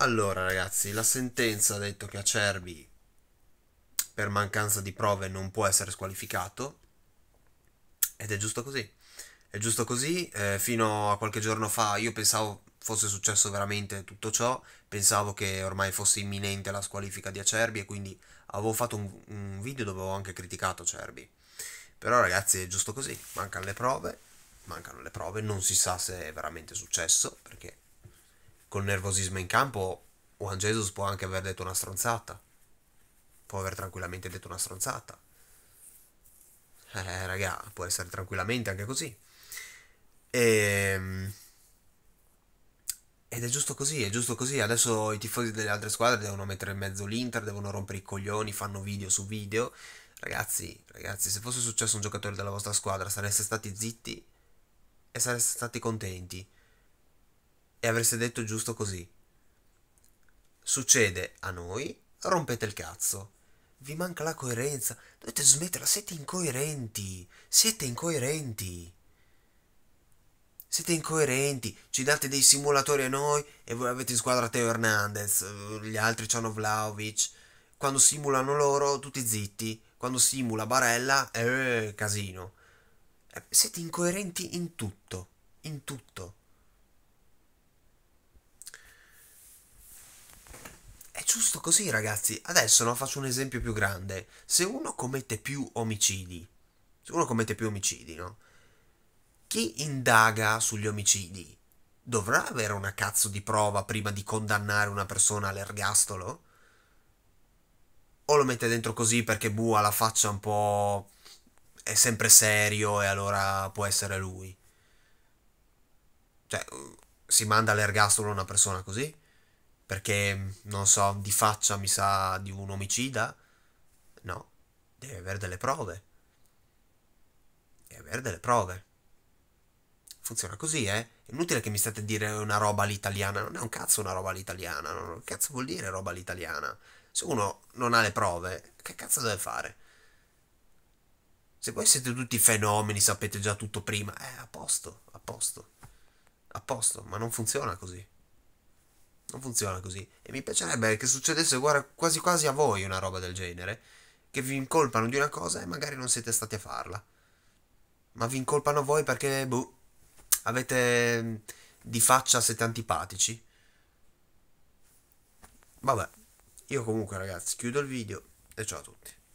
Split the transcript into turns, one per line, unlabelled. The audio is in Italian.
Allora ragazzi, la sentenza ha detto che Acerbi per mancanza di prove non può essere squalificato ed è giusto così. È giusto così, eh, fino a qualche giorno fa io pensavo fosse successo veramente tutto ciò, pensavo che ormai fosse imminente la squalifica di Acerbi e quindi avevo fatto un, un video dove avevo anche criticato Acerbi. Però ragazzi è giusto così, mancano le prove, mancano le prove, non si sa se è veramente successo perché col nervosismo in campo Juan Jesus può anche aver detto una stronzata. Può aver tranquillamente detto una stronzata. Eh, raga, può essere tranquillamente anche così. E... Ehm, ed è giusto così, è giusto così. Adesso i tifosi delle altre squadre devono mettere in mezzo l'Inter, devono rompere i coglioni, fanno video su video. Ragazzi, ragazzi, se fosse successo un giocatore della vostra squadra sareste stati zitti e sareste stati contenti e avreste detto giusto così. Succede a noi, rompete il cazzo. Vi manca la coerenza. Dovete smetterla, siete incoerenti. Siete incoerenti. Siete incoerenti, ci date dei simulatori a noi e voi avete in squadra Teo Hernandez, gli altri hanno Vlaovic. Quando simulano loro, tutti zitti. Quando simula Barella, eh, casino. Eh, siete incoerenti in tutto, in tutto. giusto così ragazzi. Adesso no, faccio un esempio più grande. Se uno commette più omicidi, se uno commette più omicidi, no? Chi indaga sugli omicidi dovrà avere una cazzo di prova prima di condannare una persona all'ergastolo? O lo mette dentro così perché Bu ha la faccia un po'... è sempre serio e allora può essere lui? Cioè, si manda all'ergastolo una persona così? Perché, non so, di faccia mi sa di un omicida? No, deve avere delle prove. Deve avere delle prove. Funziona così, eh? Inutile che mi state a dire una roba all'italiana. Non è un cazzo una roba all'italiana. Non cazzo vuol dire roba all'italiana? Se uno non ha le prove, che cazzo deve fare? Se voi siete tutti fenomeni, sapete già tutto prima, eh, a posto, a posto, a posto, ma non funziona così. Non funziona così. E mi piacerebbe che succedesse quasi quasi a voi una roba del genere. Che vi incolpano di una cosa e magari non siete stati a farla. Ma vi incolpano voi perché, boh, avete mm, di faccia siete antipatici. Vabbè, io comunque ragazzi chiudo il video e ciao a tutti.